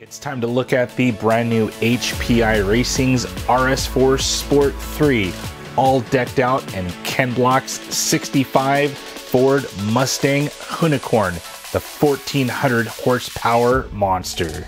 It's time to look at the brand new HPI Racing's RS4 Sport 3, all decked out in Ken Block's 65 Ford Mustang Unicorn, the 1400 horsepower monster.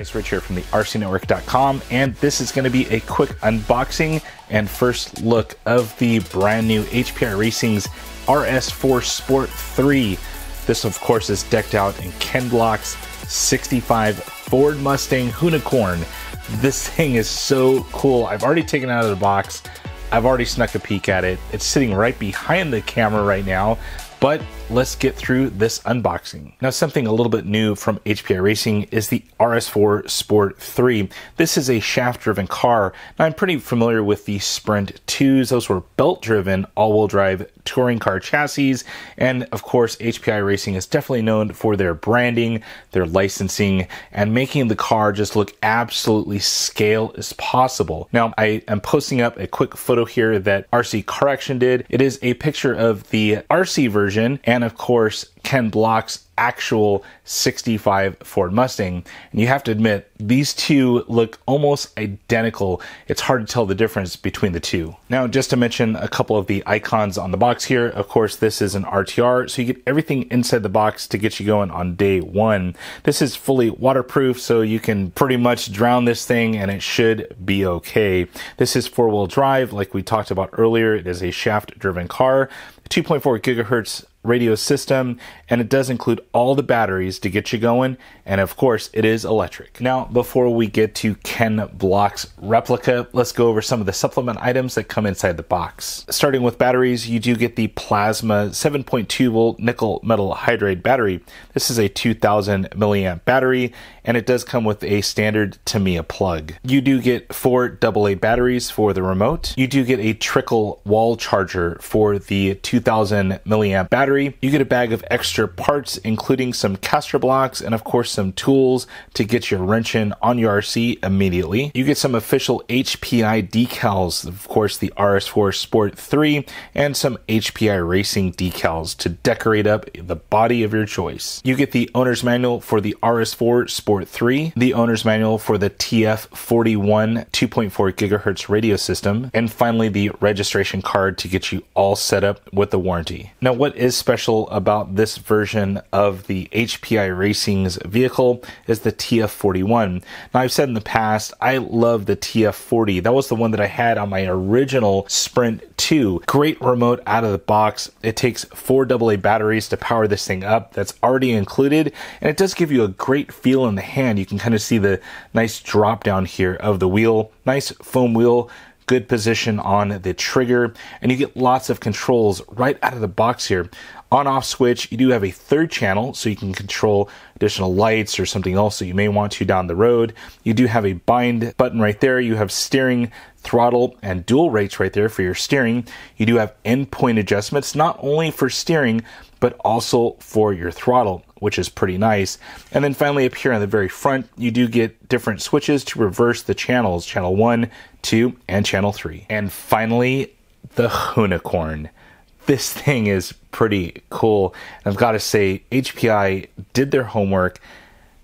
guys, Rich here from the rcnetwork.com, and this is going to be a quick unboxing and first look of the brand new HPR Racing's RS4 Sport 3. This, of course, is decked out in Ken Block's 65 Ford Mustang Unicorn. This thing is so cool. I've already taken it out of the box. I've already snuck a peek at it. It's sitting right behind the camera right now, but let's get through this unboxing. Now, something a little bit new from HPI Racing is the RS4 Sport 3. This is a shaft-driven car. Now, I'm pretty familiar with the Sprint 2s. Those were belt-driven, all-wheel drive touring car chassis. And, of course, HPI Racing is definitely known for their branding, their licensing, and making the car just look absolutely scale as possible. Now, I am posting up a quick photo here that RC Correction did. It is a picture of the RC version and and of course Ken Block's actual 65 Ford Mustang. And you have to admit, these two look almost identical. It's hard to tell the difference between the two. Now, just to mention a couple of the icons on the box here, of course, this is an RTR, so you get everything inside the box to get you going on day one. This is fully waterproof, so you can pretty much drown this thing and it should be okay. This is four wheel drive, like we talked about earlier. It is a shaft driven car. 2.4 gigahertz radio system and it does include all the batteries to get you going and of course it is electric. Now before we get to Ken Block's replica, let's go over some of the supplement items that come inside the box. Starting with batteries, you do get the Plasma 7.2 volt nickel metal hydride battery. This is a 2000 milliamp battery and it does come with a standard Tamiya plug. You do get four AA batteries for the remote. You do get a trickle wall charger for the 2000 milliamp battery battery. You get a bag of extra parts, including some caster blocks and, of course, some tools to get your wrench in on your RC immediately. You get some official HPI decals, of course, the RS4 Sport 3, and some HPI Racing decals to decorate up the body of your choice. You get the owner's manual for the RS4 Sport 3, the owner's manual for the TF41 2.4 gigahertz radio system, and finally the registration card to get you all set up with the warranty. Now, what is special about this version of the HPI Racing's vehicle is the TF41. Now, I've said in the past, I love the TF40. That was the one that I had on my original Sprint 2. Great remote out of the box. It takes four AA batteries to power this thing up. That's already included, and it does give you a great feel in the hand. You can kind of see the nice drop down here of the wheel, nice foam wheel good position on the trigger, and you get lots of controls right out of the box here. On off switch, you do have a third channel, so you can control additional lights or something else that you may want to down the road. You do have a bind button right there. You have steering, throttle, and dual rates right there for your steering. You do have endpoint adjustments, not only for steering, but also for your throttle which is pretty nice. And then finally up here on the very front, you do get different switches to reverse the channels, channel 1, 2, and channel 3. And finally, the unicorn. This thing is pretty cool. And I've got to say, HPI did their homework,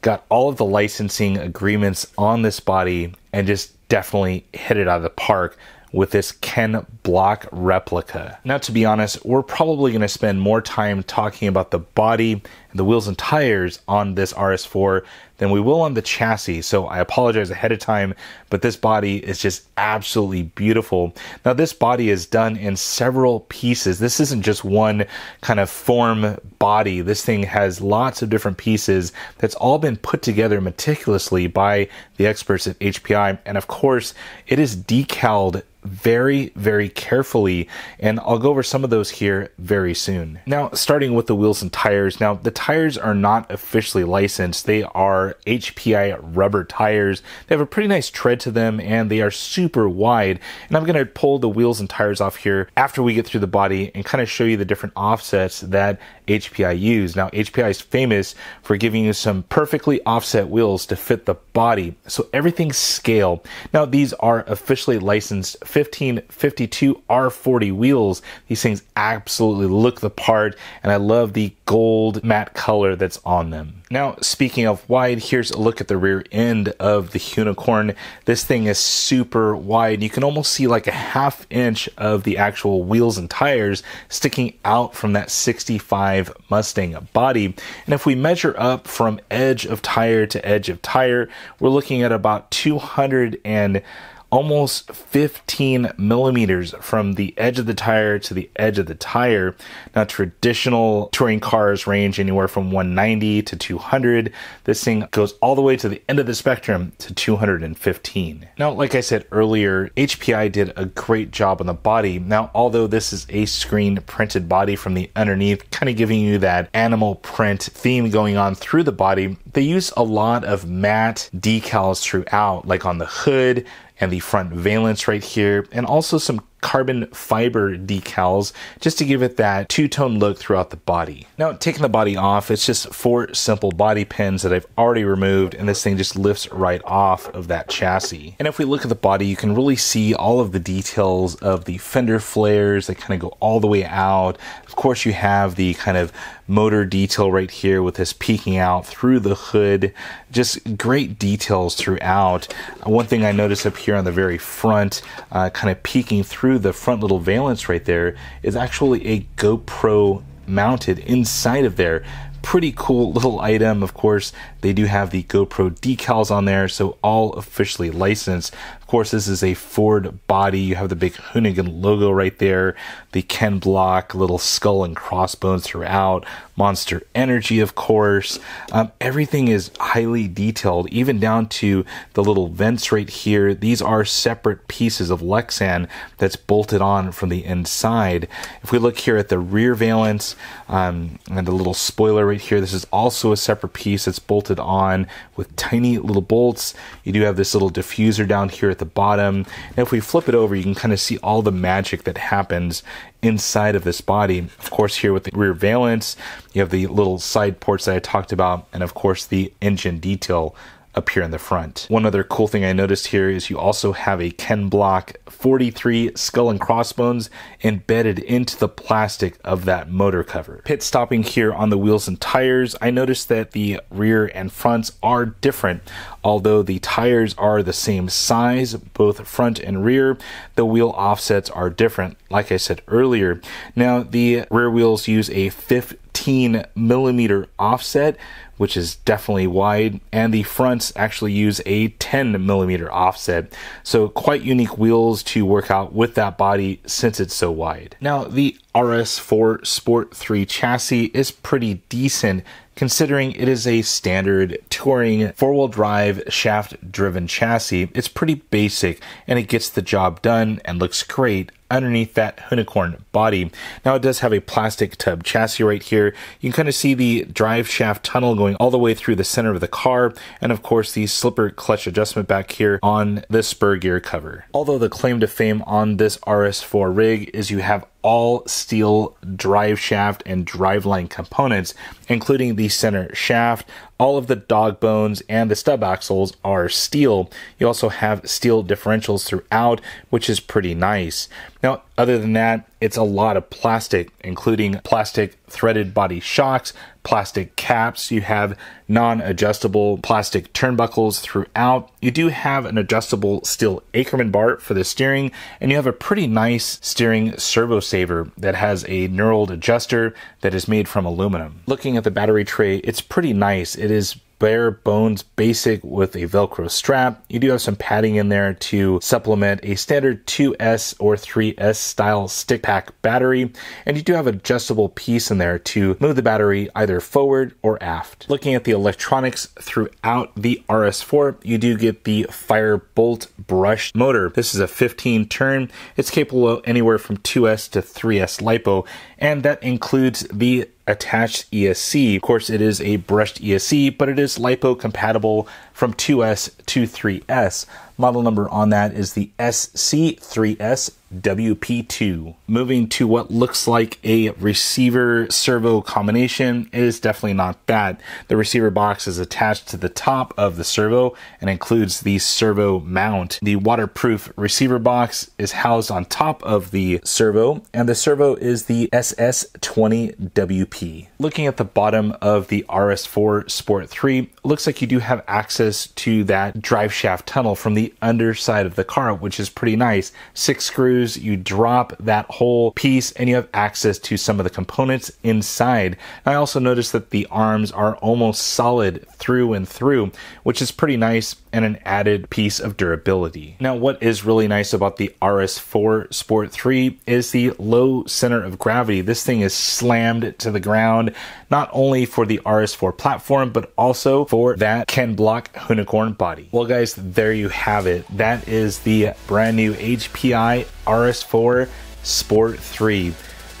got all of the licensing agreements on this body, and just definitely hit it out of the park with this Ken Block replica. Now, to be honest, we're probably going to spend more time talking about the body, the wheels and tires on this RS4 than we will on the chassis. So I apologize ahead of time, but this body is just absolutely beautiful. Now this body is done in several pieces. This isn't just one kind of form body. This thing has lots of different pieces that's all been put together meticulously by the experts at HPI. And of course, it is decaled very, very carefully, and I'll go over some of those here very soon. Now, starting with the wheels and tires. Now, the tires are not officially licensed. They are HPI rubber tires. They have a pretty nice tread to them and they are super wide. And I'm going to pull the wheels and tires off here after we get through the body and kind of show you the different offsets that HPI used. Now, HPI is famous for giving you some perfectly offset wheels to fit the body, so everything's scale. Now, these are officially licensed 1552 R40 wheels. These things absolutely look the part, and I love the gold matte color that's on them. Now, speaking of wide, here's a look at the rear end of the unicorn. This thing is super wide. You can almost see like a half inch of the actual wheels and tires sticking out from that 65 5 Mustang body. And if we measure up from edge of tire to edge of tire, we're looking at about 200 and almost 15 millimeters from the edge of the tire to the edge of the tire. Now, traditional touring cars range anywhere from 190 to 200. This thing goes all the way to the end of the spectrum to 215. Now, like I said earlier, HPI did a great job on the body. Now, although this is a screen printed body from the underneath, kind of giving you that animal print theme going on through the body, they use a lot of matte decals throughout, like on the hood and the front valence right here, and also some carbon fiber decals just to give it that two-tone look throughout the body. Now taking the body off, it's just four simple body pins that I've already removed and this thing just lifts right off of that chassis. And if we look at the body, you can really see all of the details of the fender flares that kind of go all the way out. Of course you have the kind of motor detail right here with this peeking out through the hood. Just great details throughout. One thing I noticed up here on the very front, uh, kind of peeking through through the front little valence right there is actually a GoPro mounted inside of there. Pretty cool little item, of course. They do have the GoPro decals on there, so all officially licensed course, this is a Ford body. You have the big Hoonigan logo right there, the Ken Block little skull and crossbones throughout, Monster Energy, of course. Um, everything is highly detailed, even down to the little vents right here. These are separate pieces of Lexan that's bolted on from the inside. If we look here at the rear valence um, and the little spoiler right here, this is also a separate piece that's bolted on with tiny little bolts. You do have this little diffuser down here at the the bottom. And if we flip it over, you can kind of see all the magic that happens inside of this body. Of course, here with the rear valence, you have the little side ports that I talked about, and of course the engine detail up here in the front. One other cool thing I noticed here is you also have a Ken Block 43 skull and crossbones embedded into the plastic of that motor cover. Pit stopping here on the wheels and tires, I noticed that the rear and fronts are different. Although the tires are the same size, both front and rear, the wheel offsets are different, like I said earlier. Now, the rear wheels use a 15 millimeter offset, which is definitely wide, and the fronts actually use a 10 millimeter offset. So quite unique wheels to work out with that body since it's so wide. Now the RS4 Sport 3 chassis is pretty decent considering it is a standard touring four-wheel drive shaft driven chassis. It's pretty basic and it gets the job done and looks great underneath that unicorn body. Now it does have a plastic tub chassis right here. You can kind of see the drive shaft tunnel going going all the way through the center of the car, and of course the slipper clutch adjustment back here on the spur gear cover. Although the claim to fame on this RS4 rig is you have all steel drive shaft and driveline components, including the center shaft, all of the dog bones and the stub axles are steel. You also have steel differentials throughout, which is pretty nice. Now, other than that, it's a lot of plastic, including plastic threaded body shocks, plastic caps. You have non-adjustable plastic turnbuckles throughout. You do have an adjustable steel Ackerman bar for the steering, and you have a pretty nice steering servo saver that has a knurled adjuster that is made from aluminum. Looking at the battery tray, it's pretty nice. It is bare bones basic with a Velcro strap. You do have some padding in there to supplement a standard 2S or 3S style stick pack battery, and you do have adjustable piece in there to move the battery either forward or aft. Looking at the electronics throughout the RS4, you do get the Firebolt brush motor. This is a 15 turn. It's capable of anywhere from 2S to 3S LiPo, and that includes the attached ESC. Of course, it is a brushed ESC, but it is lipo compatible from 2S to 3S. Model number on that is the SC3S WP2. Moving to what looks like a receiver servo combination, it is definitely not that. The receiver box is attached to the top of the servo and includes the servo mount. The waterproof receiver box is housed on top of the servo, and the servo is the SS20WP. Looking at the bottom of the RS4 Sport 3, looks like you do have access to that drive shaft tunnel from the underside of the car, which is pretty nice. Six screws, you drop that whole piece and you have access to some of the components inside. I also noticed that the arms are almost solid through and through, which is pretty nice and an added piece of durability. Now, what is really nice about the RS4 Sport 3 is the low center of gravity. This thing is slammed to the ground, not only for the RS4 platform, but also for that Ken Block unicorn body. Well guys, there you have it. That is the brand new HPI RS4 Sport 3.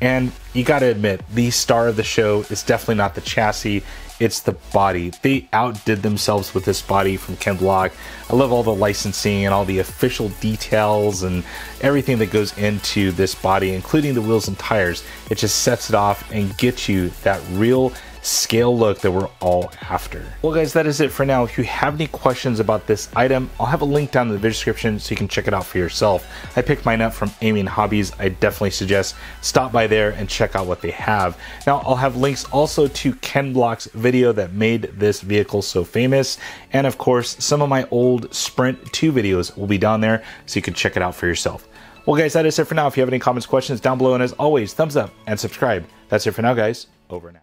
And you gotta admit, the star of the show is definitely not the chassis, it's the body. They outdid themselves with this body from Ken Block. I love all the licensing and all the official details and everything that goes into this body, including the wheels and tires. It just sets it off and gets you that real scale look that we're all after. Well guys, that is it for now. If you have any questions about this item, I'll have a link down in the video description so you can check it out for yourself. I picked mine up from Amy and Hobbies. I definitely suggest stop by there and check out what they have. Now I'll have links also to Ken Block's video that made this vehicle so famous. And of course, some of my old Sprint 2 videos will be down there so you can check it out for yourself. Well, guys, that is it for now. If you have any comments, questions down below, and as always, thumbs up and subscribe. That's it for now, guys. Over now.